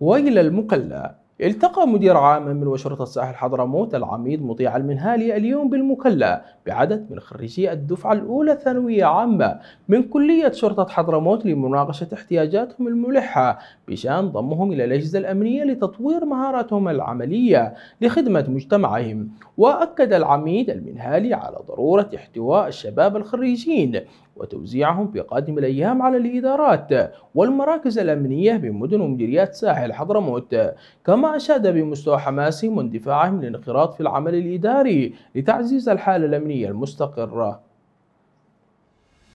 ويل المقلى التقى مدير عام من وشرطة ساحل حضرموت العميد مطيع المنهالي اليوم بالمكلا بعدد من خريجي الدفعة الأولى ثانوية عامة من كلية شرطة حضرموت لمناقشة احتياجاتهم الملحة بشأن ضمهم إلى الأجهزة الأمنية لتطوير مهاراتهم العملية لخدمة مجتمعهم وأكد العميد المنهالي على ضرورة احتواء الشباب الخريجين وتوزيعهم في قادم الأيام على الإدارات والمراكز الأمنية بمدن ومديريات ساحل حضرموت كما أشاد بمستوى حماسهم واندفاعهم للانخراط في العمل الإداري لتعزيز الحالة الأمنية العلمية المستقرة